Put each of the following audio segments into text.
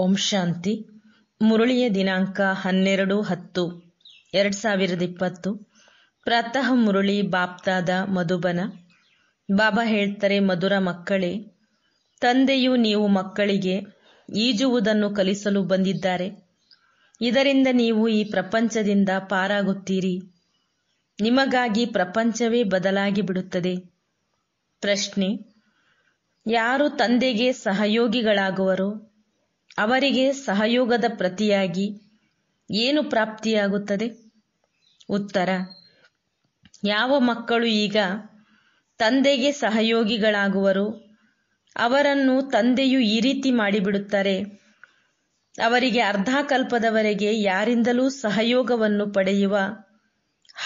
ಓಂ ಶಾಂತಿ ಮುರುಳಿಯ ದಿನಾಂಕ ಹನ್ನೆರಡು ಹತ್ತು ಎರಡು ಸಾವಿರದ ಇಪ್ಪತ್ತು ಪ್ರಾತಃ ಮುರುಳಿ ಬಾಪ್ತಾದ ಮಧುಬನ ಬಾಬಾ ಹೇಳ್ತಾರೆ ಮಧುರ ಮಕ್ಕಳೇ ತಂದೆಯು ನೀವು ಮಕ್ಕಳಿಗೆ ಈಜುವುದನ್ನು ಕಲಿಸಲು ಬಂದಿದ್ದಾರೆ ಇದರಿಂದ ನೀವು ಈ ಪ್ರಪಂಚದಿಂದ ಪಾರಾಗುತ್ತೀರಿ ನಿಮಗಾಗಿ ಪ್ರಪಂಚವೇ ಬದಲಾಗಿ ಬಿಡುತ್ತದೆ ಪ್ರಶ್ನೆ ಯಾರು ತಂದೆಗೆ ಸಹಯೋಗಿಗಳಾಗುವರೋ ಅವರಿಗೆ ಸಹಯೋಗದ ಪ್ರತಿಯಾಗಿ ಏನು ಪ್ರಾಪ್ತಿಯಾಗುತ್ತದೆ ಉತ್ತರ ಯಾವ ಮಕ್ಕಳು ಈಗ ತಂದೆಗೆ ಸಹಯೋಗಿಗಳಾಗುವರು ಅವರನ್ನು ತಂದೆಯು ಈ ರೀತಿ ಮಾಡಿಬಿಡುತ್ತಾರೆ ಅವರಿಗೆ ಅರ್ಧಕಲ್ಪದವರೆಗೆ ಯಾರಿಂದಲೂ ಸಹಯೋಗವನ್ನು ಪಡೆಯುವ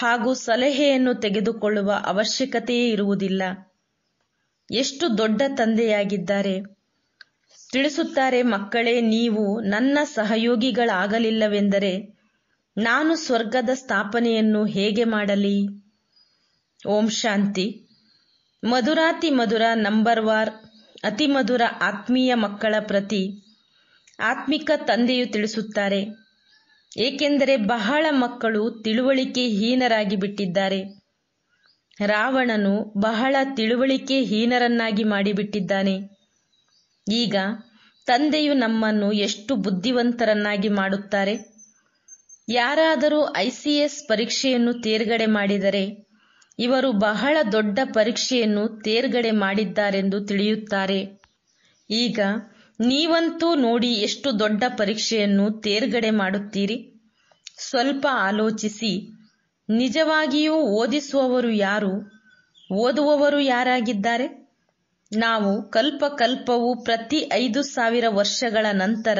ಹಾಗೂ ಸಲಹೆಯನ್ನು ತೆಗೆದುಕೊಳ್ಳುವ ಅವಶ್ಯಕತೆಯೇ ಇರುವುದಿಲ್ಲ ಎಷ್ಟು ದೊಡ್ಡ ತಂದೆಯಾಗಿದ್ದಾರೆ ತಿಳಿಸುತ್ತಾರೆ ಮಕ್ಕಳೇ ನೀವು ನನ್ನ ಸಹಯೋಗಿಗಳಾಗಲಿಲ್ಲವೆಂದರೆ ನಾನು ಸ್ವರ್ಗದ ಸ್ಥಾಪನೆಯನ್ನು ಹೇಗೆ ಮಾಡಲಿ ಓಂ ಶಾಂತಿ ಮಧುರಾತಿ ಮಧುರ ನಂಬರ್ ವಾರ್ ಅತಿ ಮಧುರ ಆತ್ಮೀಯ ಮಕ್ಕಳ ಪ್ರತಿ ಆತ್ಮಿಕ ತಂದೆಯು ತಿಳಿಸುತ್ತಾರೆ ಏಕೆಂದರೆ ಬಹಳ ಮಕ್ಕಳು ತಿಳುವಳಿಕೆ ಹೀನರಾಗಿ ಬಿಟ್ಟಿದ್ದಾರೆ ರಾವಣನು ಬಹಳ ತಿಳುವಳಿಕೆ ಹೀನರನ್ನಾಗಿ ಮಾಡಿಬಿಟ್ಟಿದ್ದಾನೆ ಈಗ ತಂದೆಯು ನಮ್ಮನ್ನು ಎಷ್ಟು ಬುದ್ಧಿವಂತರನ್ನಾಗಿ ಮಾಡುತ್ತಾರೆ ಯಾರಾದರೂ ಐಸಿಎಸ್ ಪರೀಕ್ಷೆಯನ್ನು ತೇರ್ಗಡೆ ಮಾಡಿದರೆ ಇವರು ಬಹಳ ದೊಡ್ಡ ಪರೀಕ್ಷೆಯನ್ನು ತೇರ್ಗಡೆ ಮಾಡಿದ್ದಾರೆಂದು ತಿಳಿಯುತ್ತಾರೆ ಈಗ ನೀವಂತೂ ನೋಡಿ ಎಷ್ಟು ದೊಡ್ಡ ಪರೀಕ್ಷೆಯನ್ನು ತೇರ್ಗಡೆ ಮಾಡುತ್ತೀರಿ ಸ್ವಲ್ಪ ಆಲೋಚಿಸಿ ನಿಜವಾಗಿಯೂ ಓದಿಸುವವರು ಯಾರು ಓದುವವರು ಯಾರಾಗಿದ್ದಾರೆ ನಾವು ಕಲ್ಪವು ಪ್ರತಿ ಐದು ಸಾವಿರ ವರ್ಷಗಳ ನಂತರ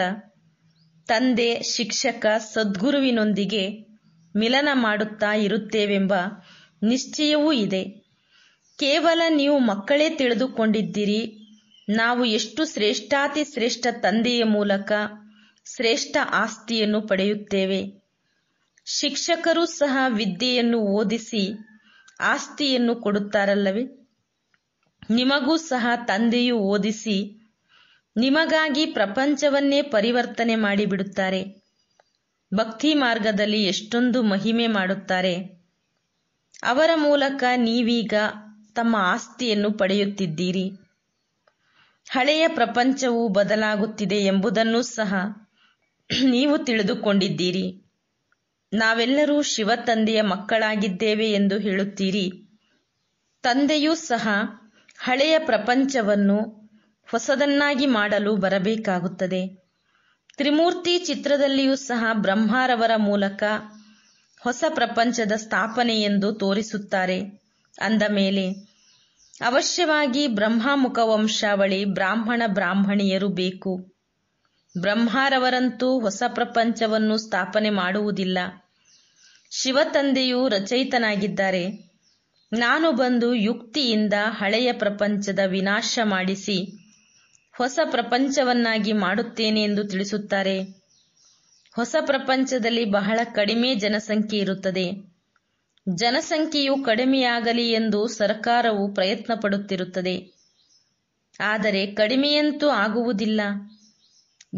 ತಂದೆ ಶಿಕ್ಷಕ ಸದ್ಗುರುವಿನೊಂದಿಗೆ ಮಿಲನ ಮಾಡುತ್ತಾ ಇರುತ್ತೇವೆಂಬ ನಿಶ್ಚಯವೂ ಇದೆ ಕೇವಲ ನೀವು ಮಕ್ಕಳೇ ತಿಳಿದುಕೊಂಡಿದ್ದೀರಿ ನಾವು ಎಷ್ಟು ಶ್ರೇಷ್ಠಾತಿ ಶ್ರೇಷ್ಠ ತಂದೆಯ ಮೂಲಕ ಶ್ರೇಷ್ಠ ಆಸ್ತಿಯನ್ನು ಪಡೆಯುತ್ತೇವೆ ಶಿಕ್ಷಕರು ಸಹ ವಿದ್ಯೆಯನ್ನು ಓದಿಸಿ ಆಸ್ತಿಯನ್ನು ಕೊಡುತ್ತಾರಲ್ಲವೇ ನಿಮಗೂ ಸಹ ತಂದೆಯು ಓದಿಸಿ ನಿಮಗಾಗಿ ಪ್ರಪಂಚವನ್ನೇ ಪರಿವರ್ತನೆ ಮಾಡಿಬಿಡುತ್ತಾರೆ ಭಕ್ತಿ ಮಾರ್ಗದಲ್ಲಿ ಎಷ್ಟೊಂದು ಮಹಿಮೆ ಮಾಡುತ್ತಾರೆ ಅವರ ಮೂಲಕ ನೀವೀಗ ತಮ್ಮ ಆಸ್ತಿಯನ್ನು ಪಡೆಯುತ್ತಿದ್ದೀರಿ ಹಳೆಯ ಪ್ರಪಂಚವು ಬದಲಾಗುತ್ತಿದೆ ಎಂಬುದನ್ನು ಸಹ ನೀವು ತಿಳಿದುಕೊಂಡಿದ್ದೀರಿ ನಾವೆಲ್ಲರೂ ಶಿವ ತಂದೆಯ ಮಕ್ಕಳಾಗಿದ್ದೇವೆ ಎಂದು ಹೇಳುತ್ತೀರಿ ತಂದೆಯೂ ಸಹ ಹಳೆಯ ಪ್ರಪಂಚವನ್ನು ಹೊಸದನ್ನಾಗಿ ಮಾಡಲು ಬರಬೇಕಾಗುತ್ತದೆ ತ್ರಿಮೂರ್ತಿ ಚಿತ್ರದಲ್ಲಿಯೂ ಸಹ ಬ್ರಹ್ಮಾರವರ ಮೂಲಕ ಹೊಸ ಪ್ರಪಂಚದ ಸ್ಥಾಪನೆ ಎಂದು ತೋರಿಸುತ್ತಾರೆ ಅಂದ ಮೇಲೆ ಅವಶ್ಯವಾಗಿ ಬ್ರಹ್ಮಾಮುಖ ವಂಶಾವಳಿ ಬ್ರಾಹ್ಮಣ ಬ್ರಾಹ್ಮಣಿಯರು ಬೇಕು ಬ್ರಹ್ಮಾರವರಂತೂ ಹೊಸ ಪ್ರಪಂಚವನ್ನು ಸ್ಥಾಪನೆ ಮಾಡುವುದಿಲ್ಲ ಶಿವತಂದೆಯು ರಚಯಿತನಾಗಿದ್ದಾರೆ ನಾನು ಬಂದು ಯುಕ್ತಿಯಿಂದ ಹಳೆಯ ಪ್ರಪಂಚದ ವಿನಾಶ ಮಾಡಿಸಿ ಹೊಸ ಪ್ರಪಂಚವನ್ನಾಗಿ ಮಾಡುತ್ತೇನೆ ಎಂದು ತಿಳಿಸುತ್ತಾರೆ ಹೊಸ ಪ್ರಪಂಚದಲ್ಲಿ ಬಹಳ ಕಡಿಮೆ ಜನಸಂಖ್ಯೆ ಇರುತ್ತದೆ ಜನಸಂಖ್ಯೆಯು ಕಡಿಮೆಯಾಗಲಿ ಎಂದು ಸರ್ಕಾರವು ಪ್ರಯತ್ನ ಪಡುತ್ತಿರುತ್ತದೆ ಆದರೆ ಕಡಿಮೆಯಂತೂ ಆಗುವುದಿಲ್ಲ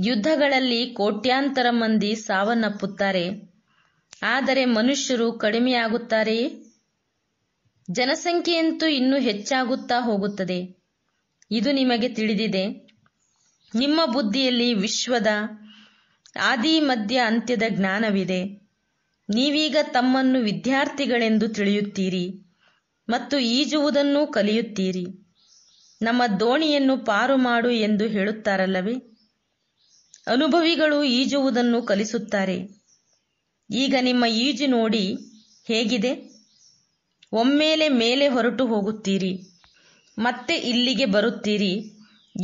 ಯುದ್ಧಗಳಲ್ಲಿ ಕೋಟ್ಯಾಂತರ ಮಂದಿ ಸಾವನ್ನಪ್ಪುತ್ತಾರೆ ಆದರೆ ಮನುಷ್ಯರು ಕಡಿಮೆಯಾಗುತ್ತಾರೆಯೇ ಜನಸಂಖ್ಯೆಯಂತೂ ಇನ್ನೂ ಹೆಚ್ಚಾಗುತ್ತಾ ಹೋಗುತ್ತದೆ ಇದು ನಿಮಗೆ ತಿಳಿದಿದೆ ನಿಮ್ಮ ಬುದ್ಧಿಯಲ್ಲಿ ವಿಶ್ವದ ಆದಿ ಮಧ್ಯ ಅಂತ್ಯದ ಜ್ಞಾನವಿದೆ ನೀವೀಗ ತಮ್ಮನ್ನು ವಿದ್ಯಾರ್ಥಿಗಳೆಂದು ತಿಳಿಯುತ್ತೀರಿ ಮತ್ತು ಈಜುವುದನ್ನೂ ಕಲಿಯುತ್ತೀರಿ ನಮ್ಮ ದೋಣಿಯನ್ನು ಪಾರು ಮಾಡು ಎಂದು ಹೇಳುತ್ತಾರಲ್ಲವೇ ಅನುಭವಿಗಳು ಈಜುವುದನ್ನು ಕಲಿಸುತ್ತಾರೆ ಈಗ ನಿಮ್ಮ ಈಜು ನೋಡಿ ಹೇಗಿದೆ ಒಮ್ಮೆಲೆ ಮೇಲೆ ಹೊರಟು ಹೋಗುತ್ತೀರಿ ಮತ್ತೆ ಇಲ್ಲಿಗೆ ಬರುತ್ತೀರಿ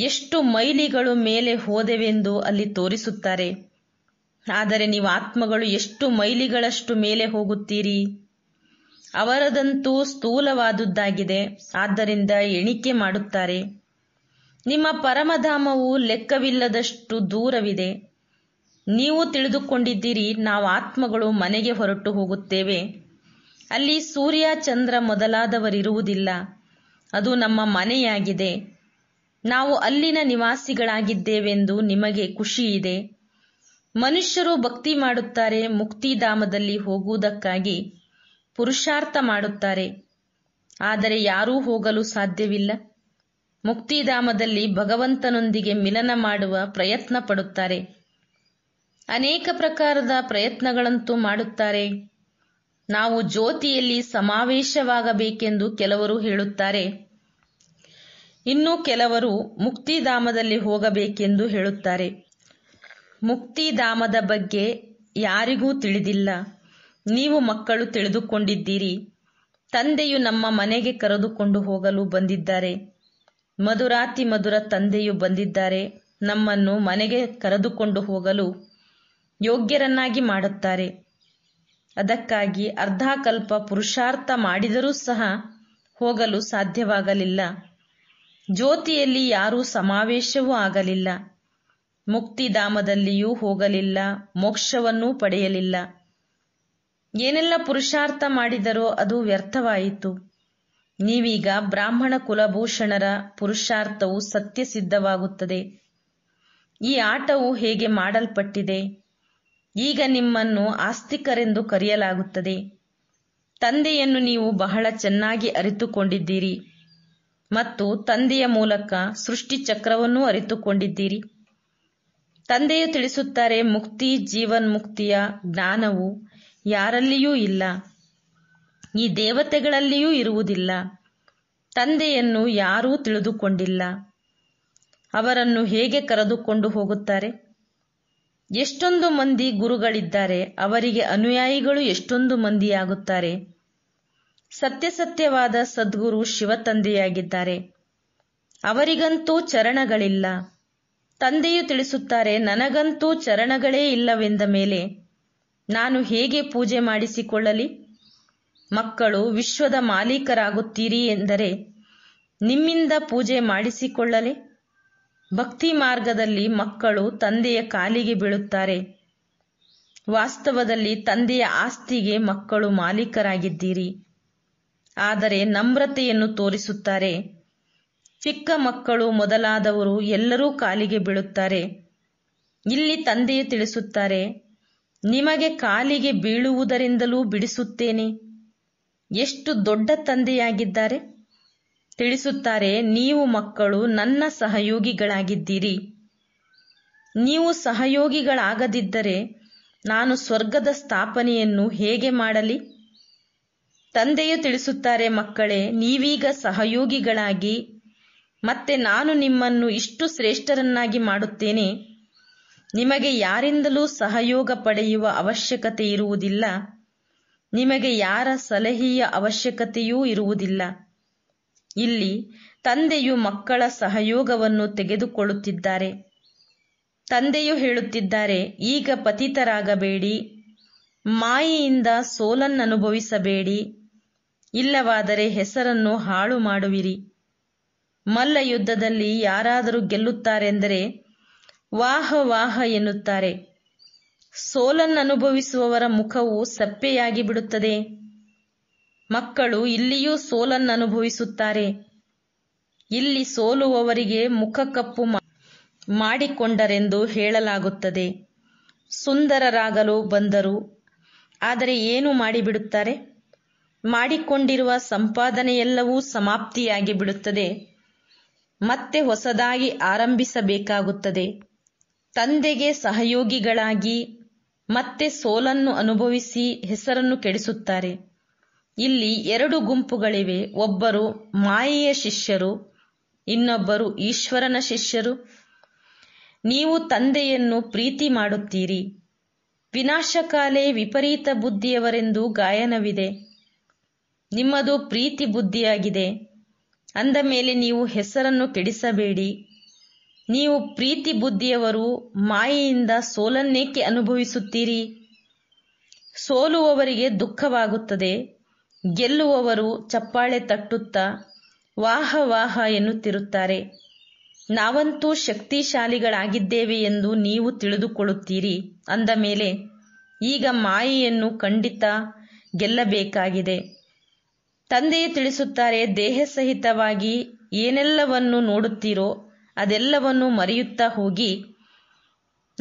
ಎಷ್ಟು ಮೈಲಿಗಳು ಮೇಲೆ ಹೋದೆವೆಂದು ಅಲ್ಲಿ ತೋರಿಸುತ್ತಾರೆ ಆದರೆ ನೀವು ಆತ್ಮಗಳು ಎಷ್ಟು ಮೈಲಿಗಳಷ್ಟು ಮೇಲೆ ಹೋಗುತ್ತೀರಿ ಅವರದಂತೂ ಸ್ಥೂಲವಾದುದ್ದಾಗಿದೆ ಆದ್ದರಿಂದ ಎಣಿಕೆ ಮಾಡುತ್ತಾರೆ ನಿಮ್ಮ ಪರಮಧಾಮವು ಲೆಕ್ಕವಿಲ್ಲದಷ್ಟು ದೂರವಿದೆ ನೀವು ತಿಳಿದುಕೊಂಡಿದ್ದೀರಿ ನಾವು ಆತ್ಮಗಳು ಮನೆಗೆ ಹೊರಟು ಹೋಗುತ್ತೇವೆ ಅಲ್ಲಿ ಸೂರ್ಯ ಚಂದ್ರ ಮೊದಲಾದವರಿರುವುದಿಲ್ಲ ಅದು ನಮ್ಮ ಮನೆಯಾಗಿದೆ ನಾವು ಅಲ್ಲಿನ ನಿವಾಸಿಗಳಾಗಿದ್ದೇವೆಂದು ನಿಮಗೆ ಖುಷಿಯಿದೆ ಮನುಷ್ಯರು ಭಕ್ತಿ ಮಾಡುತ್ತಾರೆ ಮುಕ್ತಿಧಾಮದಲ್ಲಿ ಹೋಗುವುದಕ್ಕಾಗಿ ಪುರುಷಾರ್ಥ ಮಾಡುತ್ತಾರೆ ಆದರೆ ಯಾರೂ ಹೋಗಲು ಸಾಧ್ಯವಿಲ್ಲ ಮುಕ್ತಿಧಾಮದಲ್ಲಿ ಭಗವಂತನೊಂದಿಗೆ ಮಿಲನ ಮಾಡುವ ಪ್ರಯತ್ನ ಪಡುತ್ತಾರೆ ಅನೇಕ ಪ್ರಕಾರದ ಪ್ರಯತ್ನಗಳಂತೂ ಮಾಡುತ್ತಾರೆ ನಾವು ಜ್ಯೋತಿಯಲ್ಲಿ ಸಮಾವೇಶವಾಗಬೇಕೆಂದು ಕೆಲವರು ಹೇಳುತ್ತಾರೆ ಇನ್ನು ಕೆಲವರು ಮುಕ್ತಿಧಾಮದಲ್ಲಿ ಹೋಗಬೇಕೆಂದು ಹೇಳುತ್ತಾರೆ ಮುಕ್ತಿಧಾಮದ ಬಗ್ಗೆ ಯಾರಿಗೂ ತಿಳಿದಿಲ್ಲ ನೀವು ಮಕ್ಕಳು ತಿಳಿದುಕೊಂಡಿದ್ದೀರಿ ತಂದೆಯು ನಮ್ಮ ಮನೆಗೆ ಕರೆದುಕೊಂಡು ಹೋಗಲು ಬಂದಿದ್ದಾರೆ ಮಧುರಾತಿ ಮಧುರ ತಂದೆಯು ಬಂದಿದ್ದಾರೆ ನಮ್ಮನ್ನು ಮನೆಗೆ ಕರೆದುಕೊಂಡು ಹೋಗಲು ಯೋಗ್ಯರನ್ನಾಗಿ ಮಾಡುತ್ತಾರೆ ಅದಕ್ಕಾಗಿ ಅರ್ಧಾಕಲ್ಪ ಪುರುಷಾರ್ಥ ಮಾಡಿದರೂ ಸಹ ಹೋಗಲು ಸಾಧ್ಯವಾಗಲಿಲ್ಲ ಜ್ಯೋತಿಯಲ್ಲಿ ಯಾರೂ ಸಮಾವೇಶವೂ ಆಗಲಿಲ್ಲ ಮುಕ್ತಿಧಾಮದಲ್ಲಿಯೂ ಹೋಗಲಿಲ್ಲ ಮೋಕ್ಷವನ್ನೂ ಪಡೆಯಲಿಲ್ಲ ಏನೆಲ್ಲ ಪುರುಷಾರ್ಥ ಮಾಡಿದರೋ ಅದು ವ್ಯರ್ಥವಾಯಿತು ನೀವೀಗ ಬ್ರಾಹ್ಮಣ ಕುಲಭೂಷಣರ ಪುರುಷಾರ್ಥವು ಸಿದ್ಧವಾಗುತ್ತದೆ ಈ ಆಟವು ಹೇಗೆ ಮಾಡಲ್ಪಟ್ಟಿದೆ ಈಗ ನಿಮ್ಮನ್ನು ಆಸ್ತಿಕರೆಂದು ಕರೆಯಲಾಗುತ್ತದೆ ತಂದೆಯನ್ನು ನೀವು ಬಹಳ ಚೆನ್ನಾಗಿ ಅರಿತುಕೊಂಡಿದ್ದೀರಿ ಮತ್ತು ತಂದೆಯ ಮೂಲಕ ಸೃಷ್ಟಿ ಚಕ್ರವನ್ನೂ ಅರಿತುಕೊಂಡಿದ್ದೀರಿ ತಂದೆಯು ತಿಳಿಸುತ್ತಾರೆ ಮುಕ್ತಿ ಜೀವನ್ ಮುಕ್ತಿಯ ಜ್ಞಾನವು ಯಾರಲ್ಲಿಯೂ ಇಲ್ಲ ಈ ದೇವತೆಗಳಲ್ಲಿಯೂ ಇರುವುದಿಲ್ಲ ತಂದೆಯನ್ನು ಯಾರೂ ತಿಳಿದುಕೊಂಡಿಲ್ಲ ಅವರನ್ನು ಹೇಗೆ ಕರೆದುಕೊಂಡು ಹೋಗುತ್ತಾರೆ ಎಷ್ಟೊಂದು ಮಂದಿ ಗುರುಗಳಿದ್ದಾರೆ ಅವರಿಗೆ ಅನುಯಾಯಿಗಳು ಎಷ್ಟೊಂದು ಮಂದಿಯಾಗುತ್ತಾರೆ ಸತ್ಯಸತ್ಯವಾದ ಸದ್ಗುರು ಶಿವತಂದೆಯಾಗಿದ್ದಾರೆ ಅವರಿಗಂತೂ ಚರಣಗಳಿಲ್ಲ ತಂದೆಯು ತಿಳಿಸುತ್ತಾರೆ ನನಗಂತೂ ಚರಣಗಳೇ ಇಲ್ಲವೆಂದ ಮೇಲೆ ನಾನು ಹೇಗೆ ಪೂಜೆ ಮಾಡಿಸಿಕೊಳ್ಳಲಿ ಮಕ್ಕಳು ವಿಶ್ವದ ಮಾಲೀಕರಾಗುತ್ತೀರಿ ಎಂದರೆ ನಿಮ್ಮಿಂದ ಪೂಜೆ ಮಾಡಿಸಿಕೊಳ್ಳಲಿ ಭಕ್ತಿ ಮಾರ್ಗದಲ್ಲಿ ಮಕ್ಕಳು ತಂದೆಯ ಕಾಲಿಗೆ ಬೀಳುತ್ತಾರೆ ವಾಸ್ತವದಲ್ಲಿ ತಂದೆಯ ಆಸ್ತಿಗೆ ಮಕ್ಕಳು ಮಾಲೀಕರಾಗಿದ್ದೀರಿ ಆದರೆ ನಮ್ರತೆಯನ್ನು ತೋರಿಸುತ್ತಾರೆ ಚಿಕ್ಕ ಮಕ್ಕಳು ಮೊದಲಾದವರು ಎಲ್ಲರೂ ಕಾಲಿಗೆ ಬೀಳುತ್ತಾರೆ ಇಲ್ಲಿ ತಂದೆಯು ತಿಳಿಸುತ್ತಾರೆ ನಿಮಗೆ ಕಾಲಿಗೆ ಬೀಳುವುದರಿಂದಲೂ ಬಿಡಿಸುತ್ತೇನೆ ಎಷ್ಟು ದೊಡ್ಡ ತಂದೆಯಾಗಿದ್ದಾರೆ ತಿಳಿಸುತ್ತಾರೆ ನೀವು ಮಕ್ಕಳು ನನ್ನ ಸಹಯೋಗಿಗಳಾಗಿದ್ದೀರಿ ನೀವು ಸಹಯೋಗಿಗಳಾಗದಿದ್ದರೆ ನಾನು ಸ್ವರ್ಗದ ಸ್ಥಾಪನೆಯನ್ನು ಹೇಗೆ ಮಾಡಲಿ ತಂದೆಯು ತಿಳಿಸುತ್ತಾರೆ ಮಕ್ಕಳೇ ನೀವೀಗ ಸಹಯೋಗಿಗಳಾಗಿ ಮತ್ತೆ ನಾನು ನಿಮ್ಮನ್ನು ಇಷ್ಟು ಶ್ರೇಷ್ಠರನ್ನಾಗಿ ಮಾಡುತ್ತೇನೆ ನಿಮಗೆ ಯಾರಿಂದಲೂ ಸಹಯೋಗ ಪಡೆಯುವ ಅವಶ್ಯಕತೆ ಇರುವುದಿಲ್ಲ ನಿಮಗೆ ಯಾರ ಸಲಹೆಯ ಅವಶ್ಯಕತೆಯೂ ಇರುವುದಿಲ್ಲ ಇಲ್ಲಿ ತಂದೆಯು ಮಕ್ಕಳ ಸಹಯೋಗವನ್ನು ತೆಗೆದುಕೊಳ್ಳುತ್ತಿದ್ದಾರೆ ತಂದೆಯು ಹೇಳುತ್ತಿದ್ದಾರೆ ಈಗ ಪತಿತರಾಗಬೇಡಿ ಮಾಯಿಯಿಂದ ಸೋಲನ್ನನುಭವಿಸಬೇಡಿ ಇಲ್ಲವಾದರೆ ಹೆಸರನ್ನು ಹಾಳು ಮಾಡುವಿರಿ ಮಲ್ಲ ಯುದ್ಧದಲ್ಲಿ ಯಾರಾದರೂ ಗೆಲ್ಲುತ್ತಾರೆಂದರೆ ವಾಹ ವಾಹ ಎನ್ನುತ್ತಾರೆ ಸೋಲನ್ನನುಭವಿಸುವವರ ಮುಖವು ಸಪ್ಪೆಯಾಗಿ ಬಿಡುತ್ತದೆ ಮಕ್ಕಳು ಇಲ್ಲಿಯೂ ಸೋಲನ್ನು ಅನುಭವಿಸುತ್ತಾರೆ ಇಲ್ಲಿ ಸೋಲುವವರಿಗೆ ಮುಖಕಪ್ಪು ಮಾಡಿಕೊಂಡರೆಂದು ಹೇಳಲಾಗುತ್ತದೆ ಸುಂದರರಾಗಲು ಬಂದರು ಆದರೆ ಏನು ಮಾಡಿಬಿಡುತ್ತಾರೆ ಮಾಡಿಕೊಂಡಿರುವ ಸಂಪಾದನೆಯೆಲ್ಲವೂ ಸಮಾಪ್ತಿಯಾಗಿ ಬಿಡುತ್ತದೆ ಮತ್ತೆ ಹೊಸದಾಗಿ ಆರಂಭಿಸಬೇಕಾಗುತ್ತದೆ ತಂದೆಗೆ ಸಹಯೋಗಿಗಳಾಗಿ ಮತ್ತೆ ಸೋಲನ್ನು ಅನುಭವಿಸಿ ಹೆಸರನ್ನು ಕೆಡಿಸುತ್ತಾರೆ ಇಲ್ಲಿ ಎರಡು ಗುಂಪುಗಳಿವೆ ಒಬ್ಬರು ಮಾಯೆಯ ಶಿಷ್ಯರು ಇನ್ನೊಬ್ಬರು ಈಶ್ವರನ ಶಿಷ್ಯರು ನೀವು ತಂದೆಯನ್ನು ಪ್ರೀತಿ ಮಾಡುತ್ತೀರಿ ವಿನಾಶಕಾಲೆ ವಿಪರೀತ ಬುದ್ಧಿಯವರೆಂದು ಗಾಯನವಿದೆ ನಿಮ್ಮದು ಪ್ರೀತಿ ಬುದ್ಧಿಯಾಗಿದೆ ಅಂದ ಮೇಲೆ ನೀವು ಹೆಸರನ್ನು ಕೆಡಿಸಬೇಡಿ ನೀವು ಪ್ರೀತಿ ಬುದ್ಧಿಯವರು ಮಾಯೆಯಿಂದ ಸೋಲನ್ನೇಕೆ ಅನುಭವಿಸುತ್ತೀರಿ ಸೋಲುವವರಿಗೆ ದುಃಖವಾಗುತ್ತದೆ ಗೆಲ್ಲುವವರು ಚಪ್ಪಾಳೆ ತಟ್ಟುತ್ತಾ ವಾಹ ವಾಹ ಎನ್ನುತ್ತಿರುತ್ತಾರೆ ನಾವಂತೂ ಶಕ್ತಿಶಾಲಿಗಳಾಗಿದ್ದೇವೆ ಎಂದು ನೀವು ತಿಳಿದುಕೊಳ್ಳುತ್ತೀರಿ ಅಂದ ಮೇಲೆ ಈಗ ಮಾಯೆಯನ್ನು ಖಂಡಿತ ಗೆಲ್ಲಬೇಕಾಗಿದೆ ತಂದೆಯೇ ತಿಳಿಸುತ್ತಾರೆ ದೇಹ ಸಹಿತವಾಗಿ ಏನೆಲ್ಲವನ್ನು ನೋಡುತ್ತೀರೋ ಅದೆಲ್ಲವನ್ನು ಮರೆಯುತ್ತಾ ಹೋಗಿ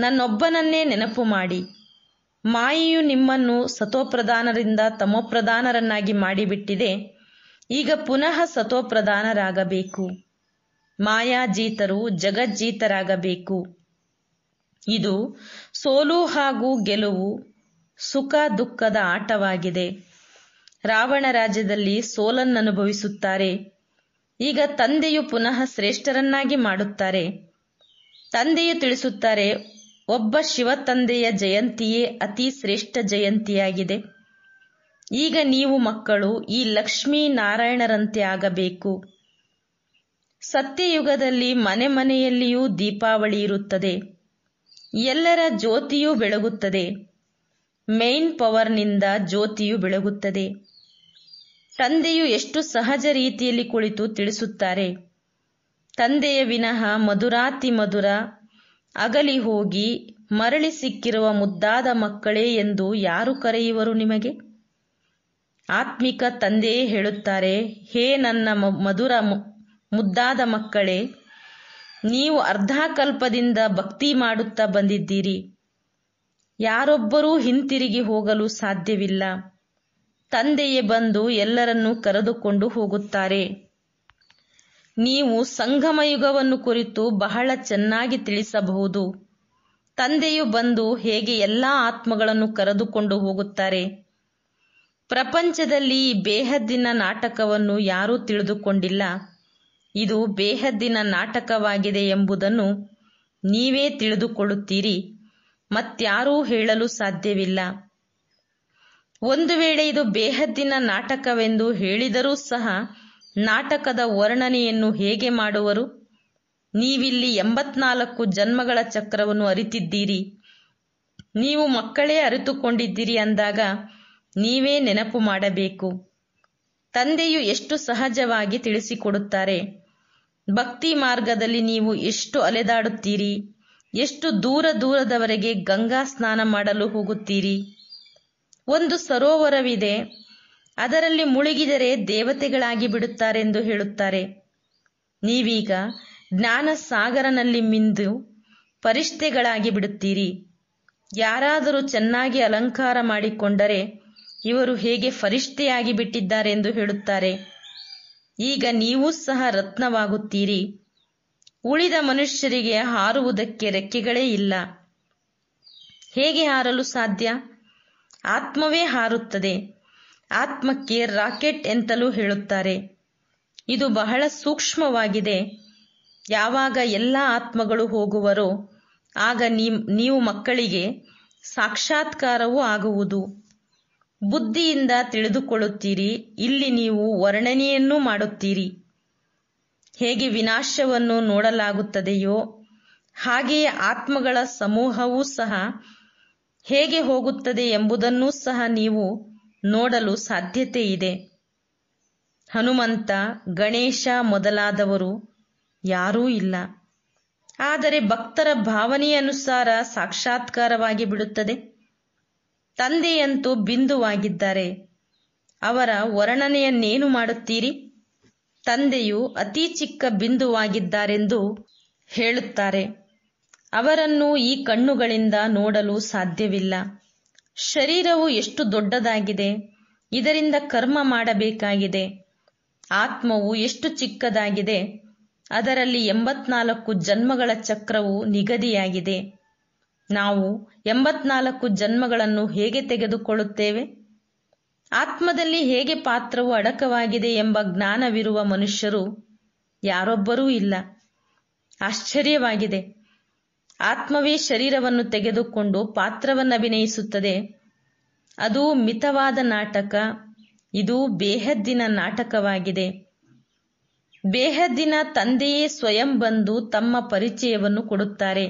ನನ್ನೊಬ್ಬನನ್ನೇ ನೆನಪು ಮಾಡಿ ಮಾಯೆಯು ನಿಮ್ಮನ್ನು ಸತೋಪ್ರಧಾನರಿಂದ ತಮೋಪ್ರಧಾನರನ್ನಾಗಿ ಮಾಡಿಬಿಟ್ಟಿದೆ ಈಗ ಪುನಃ ಸತೋಪ್ರಧಾನರಾಗಬೇಕು ಮಾಯಾಜೀತರು ಜಗಜ್ಜೀತರಾಗಬೇಕು ಇದು ಸೋಲು ಹಾಗೂ ಗೆಲುವು ಸುಖ ದುಃಖದ ಆಟವಾಗಿದೆ ರಾವಣ ರಾಜ್ಯದಲ್ಲಿ ಸೋಲನ್ನನುಭವಿಸುತ್ತಾರೆ ಈಗ ತಂದೆಯು ಪುನಃ ಶ್ರೇಷ್ಠರನ್ನಾಗಿ ಮಾಡುತ್ತಾರೆ ತಂದೆಯು ತಿಳಿಸುತ್ತಾರೆ ಒಬ್ಬ ಶಿವತಂದೆಯ ಜಯಂತಿಯೇ ಅತಿ ಶ್ರೇಷ್ಠ ಜಯಂತಿಯಾಗಿದೆ ಈಗ ನೀವು ಮಕ್ಕಳು ಈ ಲಕ್ಷ್ಮೀ ನಾರಾಯಣರಂತೆ ಆಗಬೇಕು ಸತ್ಯಯುಗದಲ್ಲಿ ಮನೆ ಮನೆಯಲ್ಲಿಯೂ ದೀಪಾವಳಿ ಇರುತ್ತದೆ ಎಲ್ಲರ ಜ್ಯೋತಿಯೂ ಬೆಳಗುತ್ತದೆ ಮೇನ್ ಪವರ್ನಿಂದ ಜ್ಯೋತಿಯು ಬೆಳಗುತ್ತದೆ ತಂದೆಯು ಎಷ್ಟು ಸಹಜ ರೀತಿಯಲ್ಲಿ ಕುಳಿತು ತಿಳಿಸುತ್ತಾರೆ ತಂದೆಯ ವಿನಃ ಮಧುರಾತಿ ಮಧುರ ಅಗಲಿ ಹೋಗಿ ಮರಳಿ ಸಿಕ್ಕಿರುವ ಮುದ್ದಾದ ಮಕ್ಕಳೇ ಎಂದು ಯಾರು ಕರೆಯುವರು ನಿಮಗೆ ಆತ್ಮಿಕ ತಂದೆಯೇ ಹೇಳುತ್ತಾರೆ ಹೇ ನನ್ನ ಮಧುರ ಮುದ್ದಾದ ಮಕ್ಕಳೇ ನೀವು ಅರ್ಧಾಕಲ್ಪದಿಂದ ಭಕ್ತಿ ಮಾಡುತ್ತಾ ಬಂದಿದ್ದೀರಿ ಯಾರೊಬ್ಬರೂ ಹಿಂತಿರುಗಿ ಹೋಗಲು ಸಾಧ್ಯವಿಲ್ಲ ತಂದೆಯೇ ಬಂದು ಎಲ್ಲರನ್ನೂ ಕರೆದುಕೊಂಡು ಹೋಗುತ್ತಾರೆ ನೀವು ಸಂಗಮಯುಗವನ್ನು ಕುರಿತು ಬಹಳ ಚೆನ್ನಾಗಿ ತಿಳಿಸಬಹುದು ತಂದೆಯು ಬಂದು ಹೇಗೆ ಎಲ್ಲಾ ಆತ್ಮಗಳನ್ನು ಕರೆದುಕೊಂಡು ಹೋಗುತ್ತಾರೆ ಪ್ರಪಂಚದಲ್ಲಿ ಬೇಹದ್ದಿನ ನಾಟಕವನ್ನು ಯಾರೂ ತಿಳಿದುಕೊಂಡಿಲ್ಲ ಇದು ಬೇಹದ್ದಿನ ನಾಟಕವಾಗಿದೆ ಎಂಬುದನ್ನು ನೀವೇ ತಿಳಿದುಕೊಳ್ಳುತ್ತೀರಿ ಮತ್ಯಾರೂ ಹೇಳಲು ಸಾಧ್ಯವಿಲ್ಲ ಒಂದು ವೇಳೆ ಇದು ಬೇಹದ್ದಿನ ನಾಟಕವೆಂದು ಹೇಳಿದರೂ ಸಹ ನಾಟಕದ ವರ್ಣನೆಯನ್ನು ಹೇಗೆ ಮಾಡುವರು ನೀವಿಲ್ಲಿ ಎಂಬತ್ನಾಲ್ಕು ಜನ್ಮಗಳ ಚಕ್ರವನ್ನು ಅರಿತಿದ್ದೀರಿ ನೀವು ಮಕ್ಕಳೇ ಅರಿತುಕೊಂಡಿದ್ದೀರಿ ಅಂದಾಗ ನೀವೇ ನೆನಪು ಮಾಡಬೇಕು ತಂದೆಯು ಎಷ್ಟು ಸಹಜವಾಗಿ ತಿಳಿಸಿಕೊಡುತ್ತಾರೆ ಭಕ್ತಿ ಮಾರ್ಗದಲ್ಲಿ ನೀವು ಎಷ್ಟು ಅಲೆದಾಡುತ್ತೀರಿ ಎಷ್ಟು ದೂರ ದೂರದವರೆಗೆ ಗಂಗಾ ಸ್ನಾನ ಮಾಡಲು ಹೋಗುತ್ತೀರಿ ಒಂದು ಸರೋವರವಿದೆ ಅದರಲ್ಲಿ ಮುಳುಗಿದರೆ ದೇವತೆಗಳಾಗಿ ಬಿಡುತ್ತಾರೆಂದು ಹೇಳುತ್ತಾರೆ ನೀವೀಗ ಜ್ಞಾನ ಸಾಗರನಲ್ಲಿ ಮಿಂದು ಪರಿಷ್ಠೆಗಳಾಗಿ ಬಿಡುತ್ತೀರಿ ಯಾರಾದರೂ ಚೆನ್ನಾಗಿ ಅಲಂಕಾರ ಮಾಡಿಕೊಂಡರೆ ಇವರು ಹೇಗೆ ಫರಿಷ್ಠೆಯಾಗಿ ಬಿಟ್ಟಿದ್ದಾರೆಂದು ಹೇಳುತ್ತಾರೆ ಈಗ ನೀವೂ ಸಹ ರತ್ನವಾಗುತ್ತೀರಿ ಉಳಿದ ಮನುಷ್ಯರಿಗೆ ಹಾರುವುದಕ್ಕೆ ರೆಕ್ಕೆಗಳೇ ಇಲ್ಲ ಹೇಗೆ ಹಾರಲು ಸಾಧ್ಯ ಆತ್ಮವೇ ಹಾರುತ್ತದೆ ಆತ್ಮಕ್ಕೆ ರಾಕೆಟ್ ಎಂತಲೂ ಹೇಳುತ್ತಾರೆ ಇದು ಬಹಳ ಸೂಕ್ಷ್ಮವಾಗಿದೆ ಯಾವಾಗ ಎಲ್ಲ ಆತ್ಮಗಳು ಹೋಗುವರೋ ಆಗ ನೀವು ಮಕ್ಕಳಿಗೆ ಸಾಕ್ಷಾತ್ಕಾರವೂ ಆಗುವುದು ಬುದ್ಧಿಯಿಂದ ತಿಳಿದುಕೊಳ್ಳುತ್ತೀರಿ ಇಲ್ಲಿ ನೀವು ವರ್ಣನೆಯನ್ನೂ ಮಾಡುತ್ತೀರಿ ಹೇಗೆ ವಿನಾಶವನ್ನು ನೋಡಲಾಗುತ್ತದೆಯೋ ಹಾಗೆಯೇ ಆತ್ಮಗಳ ಸಮೂಹವೂ ಸಹ ಹೇಗೆ ಹೋಗುತ್ತದೆ ಎಂಬುದನ್ನೂ ಸಹ ನೀವು ನೋಡಲು ಸಾಧ್ಯತೆ ಇದೆ ಹನುಮಂತ ಗಣೇಶ ಮೊದಲಾದವರು ಯಾರೂ ಇಲ್ಲ ಆದರೆ ಭಕ್ತರ ಭಾವನೆಯನುಸಾರ ಸಾಕ್ಷಾತ್ಕಾರವಾಗಿ ಬಿಡುತ್ತದೆ ತಂದೆಯಂತೂ ಬಿಂದುವಾಗಿದ್ದಾರೆ ಅವರ ವರ್ಣನೆಯನ್ನೇನು ಮಾಡುತ್ತೀರಿ ತಂದೆಯು ಅತಿ ಚಿಕ್ಕ ಬಿಂದುವಾಗಿದ್ದಾರೆಂದು ಹೇಳುತ್ತಾರೆ ಅವರನ್ನು ಈ ಕಣ್ಣುಗಳಿಂದ ನೋಡಲು ಸಾಧ್ಯವಿಲ್ಲ ಶರೀರವು ಎಷ್ಟು ದೊಡ್ಡದಾಗಿದೆ ಇದರಿಂದ ಕರ್ಮ ಮಾಡಬೇಕಾಗಿದೆ ಆತ್ಮವು ಎಷ್ಟು ಚಿಕ್ಕದಾಗಿದೆ ಅದರಲ್ಲಿ ಎಂಬತ್ನಾಲ್ಕು ಜನ್ಮಗಳ ಚಕ್ರವು ನಿಗದಿಯಾಗಿದೆ ನಾವು ಎಂಬತ್ನಾಲ್ಕು ಜನ್ಮಗಳನ್ನು ಹೇಗೆ ತೆಗೆದುಕೊಳ್ಳುತ್ತೇವೆ ಆತ್ಮದಲ್ಲಿ ಹೇಗೆ ಪಾತ್ರವು ಅಡಕವಾಗಿದೆ ಎಂಬ ಜ್ಞಾನವಿರುವ ಮನುಷ್ಯರು ಯಾರೊಬ್ಬರೂ ಇಲ್ಲ ಆಶ್ಚರ್ಯವಾಗಿದೆ ಆತ್ಮವೇ ಶರೀರವನ್ನು ತೆಗೆದುಕೊಂಡು ಪಾತ್ರವನ್ನು ಅಭಿನಯಿಸುತ್ತದೆ ಅದು ಮಿತವಾದ ನಾಟಕ ಇದು ಬೇಹದ್ದಿನ ನಾಟಕವಾಗಿದೆ ಬೇಹದ್ದಿನ ತಂದೆಯೇ ಸ್ವಯಂ ಬಂದು ತಮ್ಮ ಪರಿಚಯವನ್ನು ಕೊಡುತ್ತಾರೆ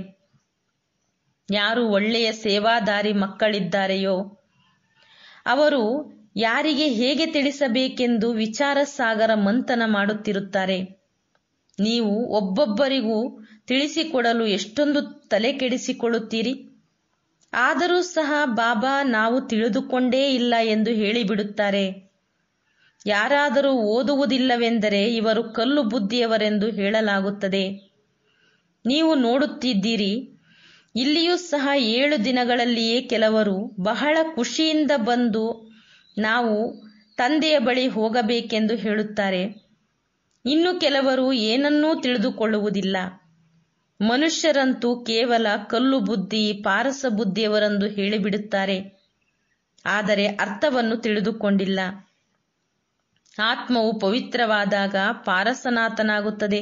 ಯಾರು ಒಳ್ಳೆಯ ಸೇವಾದಾರಿ ಮಕ್ಕಳಿದ್ದಾರೆಯೋ ಅವರು ಯಾರಿಗೆ ಹೇಗೆ ತಿಳಿಸಬೇಕೆಂದು ವಿಚಾರ ಸಾಗರ ಮಂಥನ ಮಾಡುತ್ತಿರುತ್ತಾರೆ ನೀವು ಒಬ್ಬೊಬ್ಬರಿಗೂ ತಿಳಿಸಿಕೊಡಲು ಎಷ್ಟೊಂದು ತಲೆ ಕೆಡಿಸಿಕೊಳ್ಳುತ್ತೀರಿ ಆದರೂ ಸಹ ಬಾಬಾ ನಾವು ತಿಳಿದುಕೊಂಡೇ ಇಲ್ಲ ಎಂದು ಹೇಳಿಬಿಡುತ್ತಾರೆ ಯಾರಾದರೂ ಓದುವುದಿಲ್ಲವೆಂದರೆ ಇವರು ಕಲ್ಲು ಬುದ್ಧಿಯವರೆಂದು ಹೇಳಲಾಗುತ್ತದೆ ನೀವು ನೋಡುತ್ತಿದ್ದೀರಿ ಇಲ್ಲಿಯೂ ಸಹ ಏಳು ದಿನಗಳಲ್ಲಿಯೇ ಕೆಲವರು ಬಹಳ ಖುಷಿಯಿಂದ ಬಂದು ನಾವು ತಂದೆಯ ಬಳಿ ಹೋಗಬೇಕೆಂದು ಹೇಳುತ್ತಾರೆ ಇನ್ನು ಕೆಲವರು ಏನನ್ನೂ ತಿಳಿದುಕೊಳ್ಳುವುದಿಲ್ಲ ಮನುಷ್ಯರಂತೂ ಕೇವಲ ಕಲ್ಲು ಬುದ್ಧಿ ಪಾರಸ ಬುದ್ಧಿಯವರಂದು ಹೇಳಿಬಿಡುತ್ತಾರೆ ಆದರೆ ಅರ್ಥವನ್ನು ತಿಳಿದುಕೊಂಡಿಲ್ಲ ಆತ್ಮವು ಪವಿತ್ರವಾದಾಗ ಪಾರಸನಾಥನಾಗುತ್ತದೆ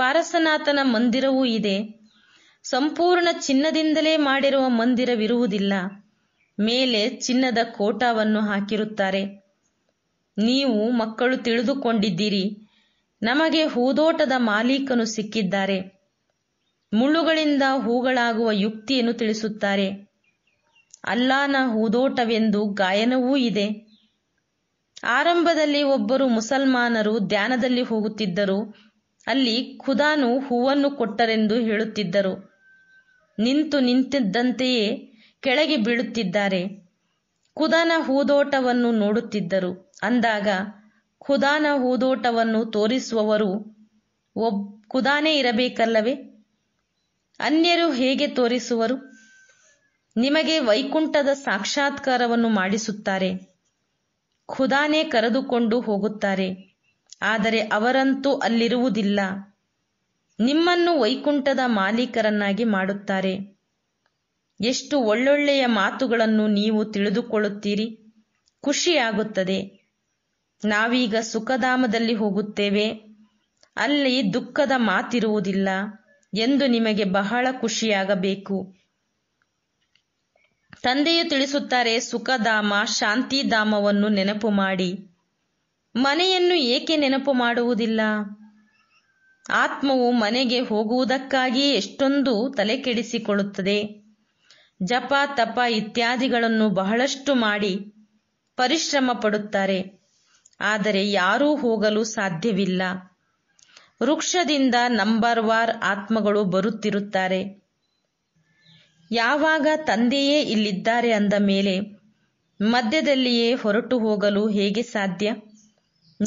ಪಾರಸನಾಥನ ಮಂದಿರವೂ ಇದೆ ಸಂಪೂರ್ಣ ಚಿನ್ನದಿಂದಲೇ ಮಾಡಿರುವ ಮಂದಿರವಿರುವುದಿಲ್ಲ ಮೇಲೆ ಚಿನ್ನದ ಕೋಟಾವನ್ನು ಹಾಕಿರುತ್ತಾರೆ ನೀವು ಮಕ್ಕಳು ತಿಳಿದುಕೊಂಡಿದ್ದೀರಿ ನಮಗೆ ಹೂದೋಟದ ಮಾಲೀಕನು ಸಿಕ್ಕಿದ್ದಾರೆ ಮುಳ್ಳುಗಳಿಂದ ಹೂಗಳಾಗುವ ಯುಕ್ತಿಯನ್ನು ತಿಳಿಸುತ್ತಾರೆ ಅಲ್ಲಾನ ಹೂದೋಟವೆಂದು ಗಾಯನವೂ ಇದೆ ಆರಂಭದಲ್ಲಿ ಒಬ್ಬರು ಮುಸಲ್ಮಾನರು ಧ್ಯಾನದಲ್ಲಿ ಹೋಗುತ್ತಿದ್ದರು ಅಲ್ಲಿ ಖುದಾನು ಹೂವನ್ನು ಕೊಟ್ಟರೆಂದು ಹೇಳುತ್ತಿದ್ದರು ನಿಂತು ನಿಂತಿದ್ದಂತೆಯೇ ಕೆಳಗೆ ಬೀಳುತ್ತಿದ್ದಾರೆ ಖುದಾನ ಹೂದೋಟವನ್ನು ನೋಡುತ್ತಿದ್ದರು ಅಂದಾಗ ಖುದಾನ ಹೂದೋಟವನ್ನು ತೋರಿಸುವವರು ಒಬ್ ಖುದಾನೇ ಇರಬೇಕಲ್ಲವೇ ಅನ್ಯರು ಹೇಗೆ ತೋರಿಸುವರು ನಿಮಗೆ ವೈಕುಂಠದ ಸಾಕ್ಷಾತ್ಕಾರವನ್ನು ಮಾಡಿಸುತ್ತಾರೆ ಖುದಾನೆ ಕರೆದುಕೊಂಡು ಹೋಗುತ್ತಾರೆ ಆದರೆ ಅವರಂತೂ ಅಲ್ಲಿರುವುದಿಲ್ಲ ನಿಮ್ಮನ್ನು ವೈಕುಂಠದ ಮಾಲೀಕರನ್ನಾಗಿ ಮಾಡುತ್ತಾರೆ ಎಷ್ಟು ಒಳ್ಳೊಳ್ಳೆಯ ಮಾತುಗಳನ್ನು ನೀವು ತಿಳಿದುಕೊಳ್ಳುತ್ತೀರಿ ಖುಷಿಯಾಗುತ್ತದೆ ನಾವೀಗ ಸುಖಧಾಮದಲ್ಲಿ ಹೋಗುತ್ತೇವೆ ಅಲ್ಲಿ ದುಃಖದ ಮಾತಿರುವುದಿಲ್ಲ ಎಂದು ನಿಮಗೆ ಬಹಳ ಖುಷಿಯಾಗಬೇಕು ತಂದೆಯು ತಿಳಿಸುತ್ತಾರೆ ಸುಖಧಾಮ ಧಾಮವನ್ನು ನೆನಪು ಮಾಡಿ ಮನೆಯನ್ನು ಏಕೆ ನೆನಪು ಮಾಡುವುದಿಲ್ಲ ಆತ್ಮವು ಮನೆಗೆ ಹೋಗುವುದಕ್ಕಾಗಿ ಎಷ್ಟೊಂದು ತಲೆ ಕೆಡಿಸಿಕೊಳ್ಳುತ್ತದೆ ಜಪ ತಪ ಇತ್ಯಾದಿಗಳನ್ನು ಬಹಳಷ್ಟು ಮಾಡಿ ಪರಿಶ್ರಮ ಪಡುತ್ತಾರೆ ಆದರೆ ಯಾರೂ ಹೋಗಲು ಸಾಧ್ಯವಿಲ್ಲ ವೃಕ್ಷದಿಂದ ನಂಬರ್ ವಾರ್ ಆತ್ಮಗಳು ಬರುತ್ತಿರುತ್ತಾರೆ ಯಾವಾಗ ತಂದೆಯೇ ಇಲ್ಲಿದ್ದಾರೆ ಅಂದ ಮೇಲೆ ಮಧ್ಯದಲ್ಲಿಯೇ ಹೊರಟು ಹೋಗಲು ಹೇಗೆ ಸಾಧ್ಯ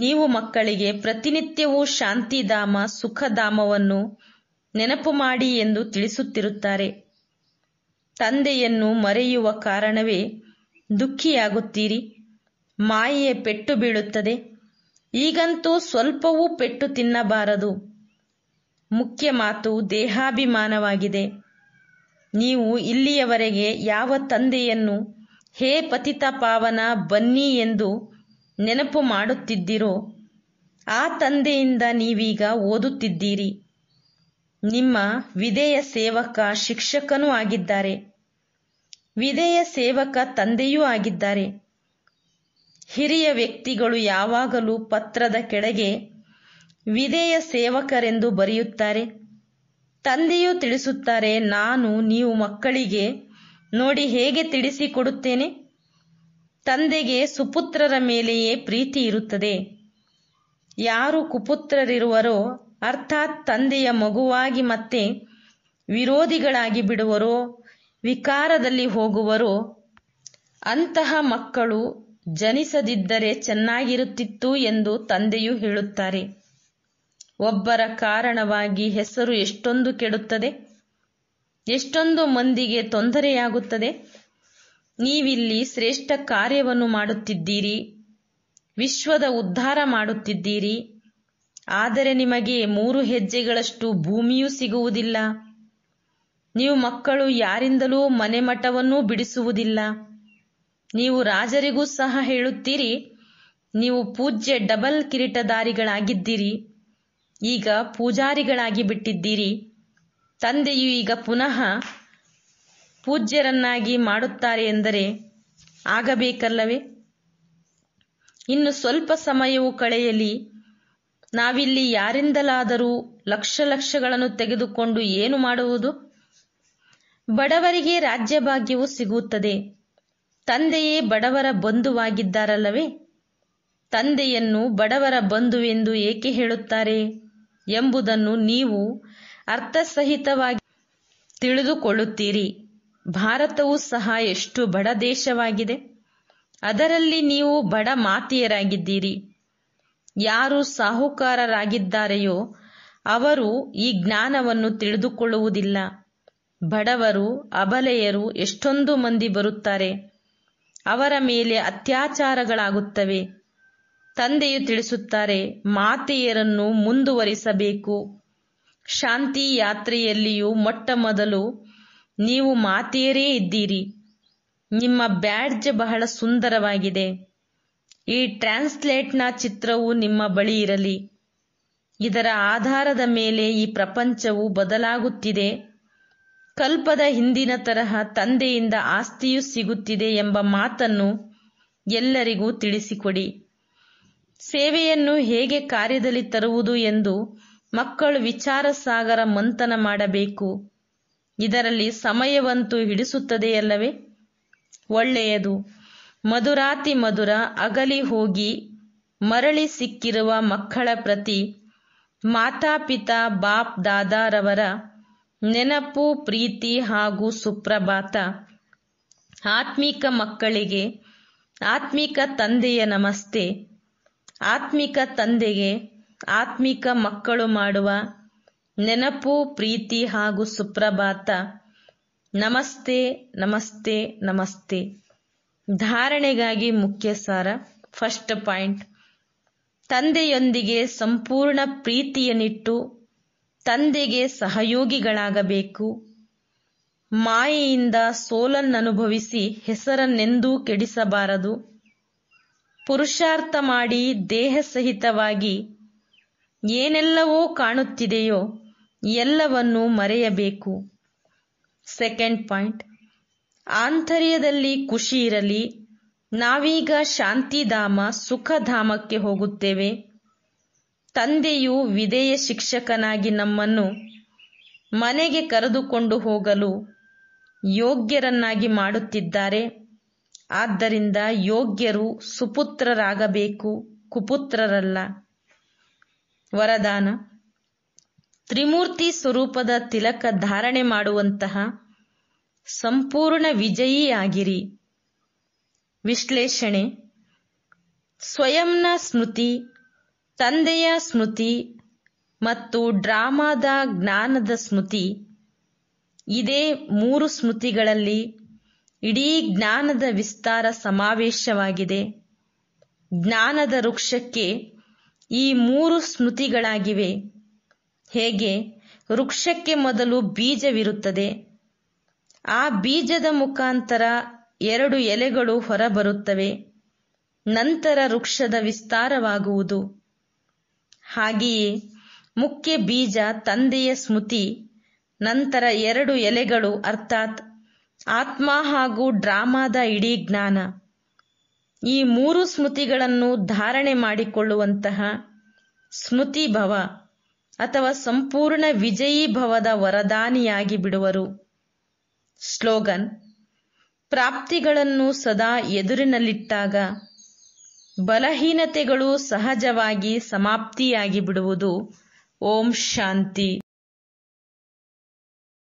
ನೀವು ಮಕ್ಕಳಿಗೆ ಪ್ರತಿನಿತ್ಯವೂ ಶಾಂತಿಧಾಮ ಸುಖಧಾಮವನ್ನು ನೆನಪು ಮಾಡಿ ಎಂದು ತಿಳಿಸುತ್ತಿರುತ್ತಾರೆ ತಂದೆಯನ್ನು ಮರೆಯುವ ಕಾರಣವೇ ದುಃಖಿಯಾಗುತ್ತೀರಿ ಮಾಯೆಯ ಪೆಟ್ಟು ಬೀಳುತ್ತದೆ ಈಗಂತೂ ಸ್ವಲ್ಪವೂ ಪೆಟ್ಟು ತಿನ್ನಬಾರದು ಮುಖ್ಯ ಮಾತು ದೇಹಾಭಿಮಾನವಾಗಿದೆ ನೀವು ಇಲ್ಲಿಯವರೆಗೆ ಯಾವ ತಂದೆಯನ್ನು ಹೇ ಪತಿತ ಪಾವನ ಬನ್ನಿ ಎಂದು ನೆನಪು ಮಾಡುತ್ತಿದ್ದಿರೋ ಆ ತಂದೆಯಿಂದ ನೀವೀಗ ಓದುತ್ತಿದ್ದೀರಿ ನಿಮ್ಮ ವಿಧೇಯ ಸೇವಕ ಶಿಕ್ಷಕನೂ ಆಗಿದ್ದಾರೆ ವಿಧೇಯ ಸೇವಕ ತಂದೆಯೂ ಆಗಿದ್ದಾರೆ ಹಿರಿಯ ವ್ಯಕ್ತಿಗಳು ಯಾವಾಗಲೂ ಪತ್ರದ ಕೆಳಗೆ ವಿಧೇಯ ಸೇವಕರೆಂದು ಬರೆಯುತ್ತಾರೆ ತಂದೆಯು ತಿಳಿಸುತ್ತಾರೆ ನಾನು ನೀವು ಮಕ್ಕಳಿಗೆ ನೋಡಿ ಹೇಗೆ ತಿಳಿಸಿಕೊಡುತ್ತೇನೆ ತಂದೆಗೆ ಸುಪುತ್ರರ ಮೇಲೆಯೇ ಪ್ರೀತಿ ಇರುತ್ತದೆ ಯಾರು ಕುಪುತ್ರರಿರುವರೋ ಅರ್ಥಾತ್ ತಂದೆಯ ಮಗುವಾಗಿ ಮತ್ತೆ ವಿರೋಧಿಗಳಾಗಿ ಬಿಡುವರೋ ವಿಕಾರದಲ್ಲಿ ಹೋಗುವರೋ ಅಂತಹ ಮಕ್ಕಳು ಜನಿಸದಿದ್ದರೆ ಚೆನ್ನಾಗಿರುತ್ತಿತ್ತು ಎಂದು ತಂದೆಯು ಹೇಳುತ್ತಾರೆ ಒಬ್ಬರ ಕಾರಣವಾಗಿ ಹೆಸರು ಎಷ್ಟೊಂದು ಕೆಡುತ್ತದೆ ಎಷ್ಟೊಂದು ಮಂದಿಗೆ ತೊಂದರೆಯಾಗುತ್ತದೆ ನೀವಿಲ್ಲಿ ಶ್ರೇಷ್ಠ ಕಾರ್ಯವನ್ನು ಮಾಡುತ್ತಿದ್ದೀರಿ ವಿಶ್ವದ ಉದ್ಧಾರ ಮಾಡುತ್ತಿದ್ದೀರಿ ಆದರೆ ನಿಮಗೆ ಮೂರು ಹೆಜ್ಜೆಗಳಷ್ಟು ಭೂಮಿಯೂ ಸಿಗುವುದಿಲ್ಲ ನೀವು ಮಕ್ಕಳು ಯಾರಿಂದಲೂ ಮಠವನ್ನೂ ಬಿಡಿಸುವುದಿಲ್ಲ ನೀವು ರಾಜರಿಗೂ ಸಹ ಹೇಳುತ್ತೀರಿ ನೀವು ಪೂಜ್ಯ ಡಬಲ್ ಕಿರೀಟದಾರಿಗಳಾಗಿದ್ದೀರಿ ಈಗ ಪೂಜಾರಿಗಳಾಗಿ ಬಿಟ್ಟಿದ್ದೀರಿ ತಂದೆಯು ಈಗ ಪುನಃ ಪೂಜ್ಯರನ್ನಾಗಿ ಮಾಡುತ್ತಾರೆ ಎಂದರೆ ಆಗಬೇಕಲ್ಲವೇ ಇನ್ನು ಸ್ವಲ್ಪ ಸಮಯವು ಕಳೆಯಲಿ ನಾವಿಲ್ಲಿ ಯಾರಿಂದಲಾದರೂ ಲಕ್ಷ ಲಕ್ಷಗಳನ್ನು ತೆಗೆದುಕೊಂಡು ಏನು ಮಾಡುವುದು ಬಡವರಿಗೆ ರಾಜ್ಯಭಾಗ್ಯವು ಸಿಗುತ್ತದೆ ತಂದೆಯೇ ಬಡವರ ಬಂಧುವಾಗಿದ್ದಾರಲ್ಲವೇ ತಂದೆಯನ್ನು ಬಡವರ ಬಂಧುವೆಂದು ಏಕೆ ಹೇಳುತ್ತಾರೆ ಎಂಬುದನ್ನು ನೀವು ಅರ್ಥಸಹಿತವಾಗಿ ತಿಳಿದುಕೊಳ್ಳುತ್ತೀರಿ ಭಾರತವು ಸಹ ಎಷ್ಟು ಬಡ ದೇಶವಾಗಿದೆ ಅದರಲ್ಲಿ ನೀವು ಬಡ ಮಾತೆಯರಾಗಿದ್ದೀರಿ ಯಾರು ಸಾಹುಕಾರರಾಗಿದ್ದಾರೆಯೋ ಅವರು ಈ ಜ್ಞಾನವನ್ನು ತಿಳಿದುಕೊಳ್ಳುವುದಿಲ್ಲ ಬಡವರು ಅಬಲೆಯರು ಎಷ್ಟೊಂದು ಮಂದಿ ಬರುತ್ತಾರೆ ಅವರ ಮೇಲೆ ಅತ್ಯಾಚಾರಗಳಾಗುತ್ತವೆ ತಂದೆಯು ತಿಳಿಸುತ್ತಾರೆ ಮಾತೆಯರನ್ನು ಮುಂದುವರಿಸಬೇಕು ಶಾಂತಿ ಯಾತ್ರೆಯಲ್ಲಿಯೂ ಮೊಟ್ಟ ಮೊದಲು ನೀವು ಮಾತೆಯರೇ ಇದ್ದೀರಿ ನಿಮ್ಮ ಬ್ಯಾಡ್ಜ್ ಬಹಳ ಸುಂದರವಾಗಿದೆ ಈ ಟ್ರಾನ್ಸ್ಲೇಟ್ನ ಚಿತ್ರವು ನಿಮ್ಮ ಬಳಿ ಇರಲಿ ಇದರ ಆಧಾರದ ಮೇಲೆ ಈ ಪ್ರಪಂಚವು ಬದಲಾಗುತ್ತಿದೆ ಕಲ್ಪದ ಹಿಂದಿನ ತರಹ ತಂದೆಯಿಂದ ಆಸ್ತಿಯೂ ಸಿಗುತ್ತಿದೆ ಎಂಬ ಮಾತನ್ನು ಎಲ್ಲರಿಗೂ ತಿಳಿಸಿಕೊಡಿ ಸೇವೆಯನ್ನು ಹೇಗೆ ಕಾರ್ಯದಲ್ಲಿ ತರುವುದು ಎಂದು ಮಕ್ಕಳು ವಿಚಾರ ಸಾಗರ ಮಂಥನ ಮಾಡಬೇಕು ಇದರಲ್ಲಿ ಸಮಯವಂತೂ ಹಿಡಿಸುತ್ತದೆಯಲ್ಲವೇ ಒಳ್ಳೆಯದು ಮಧುರಾತಿ ಮಧುರ ಅಗಲಿ ಹೋಗಿ ಮರಳಿ ಸಿಕ್ಕಿರುವ ಮಕ್ಕಳ ಪ್ರತಿ ಮಾತಾಪಿತಾ ಬಾಪ್ ದಾದಾರವರ ನೆನಪು ಪ್ರೀತಿ ಹಾಗೂ ಸುಪ್ರಭಾತ ಆತ್ಮಿಕ ಮಕ್ಕಳಿಗೆ ಆತ್ಮಿಕ ತಂದೆಯ ನಮಸ್ತೆ ಆತ್ಮಿಕ ತಂದೆಗೆ ಆತ್ಮಿಕ ಮಕ್ಕಳು ಮಾಡುವ ನೆನಪು ಪ್ರೀತಿ ಹಾಗೂ ಸುಪ್ರಭಾತ ನಮಸ್ತೆ ನಮಸ್ತೆ ನಮಸ್ತೆ ಧಾರಣೆಗಾಗಿ ಮುಖ್ಯ ಸಾರ ಫಸ್ಟ್ ಪಾಯಿಂಟ್ ತಂದೆಯೊಂದಿಗೆ ಸಂಪೂರ್ಣ ಪ್ರೀತಿಯನ್ನಿಟ್ಟು ತಂದೆಗೆ ಸಹಯೋಗಿಗಳಾಗಬೇಕು ಮಾಯೆಯಿಂದ ಸೋಲನ್ನನುಭವಿಸಿ ಹೆಸರನ್ನೆಂದೂ ಕೆಡಿಸಬಾರದು ಪುರುಷಾರ್ಥ ಮಾಡಿ ದೇಹ ಸಹಿತವಾಗಿ ಏನೆಲ್ಲವೋ ಕಾಣುತ್ತಿದೆಯೋ ಎಲ್ಲವನ್ನೂ ಮರೆಯಬೇಕು ಸೆಕೆಂಡ್ ಪಾಯಿಂಟ್ ಆಂತರ್ಯದಲ್ಲಿ ಖುಷಿ ಇರಲಿ ನಾವೀಗ ಶಾಂತಿಧಾಮ ಸುಖಧಾಮಕ್ಕೆ ಹೋಗುತ್ತೇವೆ ತಂದೆಯು ವಿಧೇಯ ಶಿಕ್ಷಕನಾಗಿ ನಮ್ಮನ್ನು ಮನೆಗೆ ಕರೆದುಕೊಂಡು ಹೋಗಲು ಯೋಗ್ಯರನ್ನಾಗಿ ಮಾಡುತ್ತಿದ್ದಾರೆ ಆದ್ದರಿಂದ ಯೋಗ್ಯರು ಸುಪುತ್ರರಾಗಬೇಕು ಕುಪುತ್ರರಲ್ಲ ವರದಾನ ತ್ರಿಮೂರ್ತಿ ಸ್ವರೂಪದ ತಿಲಕ ಧಾರಣೆ ಮಾಡುವಂತಹ ಸಂಪೂರ್ಣ ವಿಜಯಿಯಾಗಿರಿ ವಿಶ್ಲೇಷಣೆ ಸ್ವಯಂನ ಸ್ಮೃತಿ ತಂದೆಯ ಸ್ಮೃತಿ ಮತ್ತು ಡ್ರಾಮಾದ ಜ್ಞಾನದ ಸ್ಮೃತಿ ಇದೇ ಮೂರು ಸ್ಮೃತಿಗಳಲ್ಲಿ ಇಡೀ ಜ್ಞಾನದ ವಿಸ್ತಾರ ಸಮಾವೇಶವಾಗಿದೆ ಜ್ಞಾನದ ವೃಕ್ಷಕ್ಕೆ ಈ ಮೂರು ಸ್ಮೃತಿಗಳಾಗಿವೆ ಹೇಗೆ ವೃಕ್ಷಕ್ಕೆ ಮೊದಲು ಬೀಜವಿರುತ್ತದೆ ಆ ಬೀಜದ ಮುಖಾಂತರ ಎರಡು ಎಲೆಗಳು ಹೊರಬರುತ್ತವೆ ನಂತರ ವೃಕ್ಷದ ವಿಸ್ತಾರವಾಗುವುದು ಹಾಗೆಯೇ ಮುಖ್ಯ ಬೀಜ ತಂದೆಯ ಸ್ಮೃತಿ ನಂತರ ಎರಡು ಎಲೆಗಳು ಅರ್ಥಾತ್ ಆತ್ಮ ಹಾಗೂ ಡ್ರಾಮಾದ ಇಡೀ ಜ್ಞಾನ ಈ ಮೂರು ಸ್ಮೃತಿಗಳನ್ನು ಧಾರಣೆ ಮಾಡಿಕೊಳ್ಳುವಂತಹ ಸ್ಮೃತಿ ಭವ ಅಥವಾ ಸಂಪೂರ್ಣ ವಿಜಯೀ ಭವದ ವರದಾನಿಯಾಗಿ ಬಿಡುವರು ಸ್ಲೋಗನ್ ಪ್ರಾಪ್ತಿಗಳನ್ನು ಸದಾ ಎದುರಿನಲ್ಲಿಟ್ಟಾಗ ಬಲಹೀನತೆಗಳು ಸಹಜವಾಗಿ ಸಮಾಪ್ತಿಯಾಗಿ ಬಿಡುವುದು ಓಂ ಶಾಂತಿ